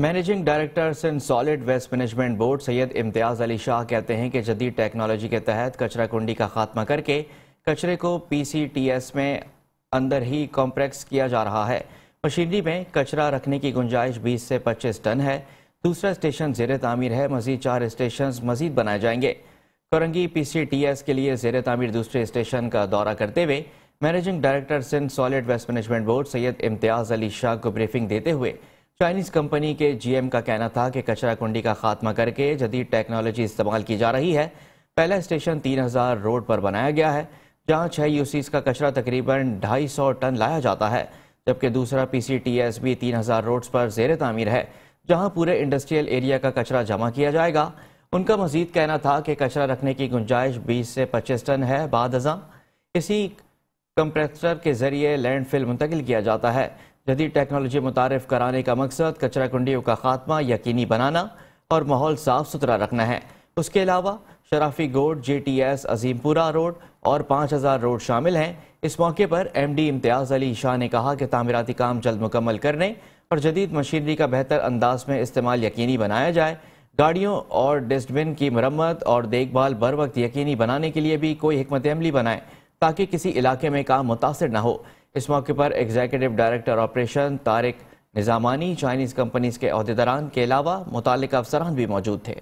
managing director Sindh solid waste management board Syed Imtiaz Ali Shah कहते हैं कि जदीद टेक्नोलॉजी के तहत कचरा कुंडी का खात्मा करके कचरे को पी सी टी एस में अंदर ही कॉम्प्रेक्स किया जा रहा है मशीनरी में कचरा रखने की गुंजाइश बीस से पच्चीस टन है दूसरा स्टेशन जेर तामीर है मजीद चार स्टेशन मजीद बनाए जाएंगे Korangi P C T S के लिए जेर तामीर दूसरे स्टेशन का दौरा करते हुए managing director Sindh solid waste management board Syed Imtiaz Ali Shah को ब्रीफिंग देते हुए चाइनीज कंपनी के जीएम का कहना था कि कचरा कुंडी का खात्मा करके जदीद टेक्नोलॉजी इस्तेमाल की जा रही है पहला स्टेशन 3000 रोड पर बनाया गया है जहां छह यूसीज का कचरा तकरीबन 250 टन लाया जाता है जबकि दूसरा पीसीटीएस भी 3000 रोड्स पर जेर तामीर है जहां पूरे इंडस्ट्रियल एरिया का कचरा जमा किया जाएगा उनका मजीद कहना था कि कचरा रखने की गुंजाइश बीस से पच्चीस टन है बाद इसी कंप्रेसर के जरिए लैंडफिल मुंतकिल किया जाता है जदीद टेक्नोलॉजी मुतारफ कराने का मकसद कचरा कुंडियों का खात्मा यकीनी बनाना और माहौल साफ सुथरा रखना है उसके अलावा Sharafi Goth J T S Azimpura road और पाँच हज़ार रोड शामिल हैं इस मौके पर एम डी इम्तियाज़ अली शाह ने कहा कि तामीराती काम जल्द मुकम्मल करने और जदीद मशीनरी का बेहतर अंदाज में इस्तेमाल यकीनी बनाया जाए गाड़ियों और डस्टबिन की मरम्मत और देखभाल बर वक्त यकीनी बनाने के लिए भी कोई हमत अमली बनाएं ताकि किसी इलाके में काम मुतासर न हो इस मौके पर executive director operation Tariq Nizamani Chinese companies के अहदेदारान के अलावा मुतल अफसरान भी मौजूद थे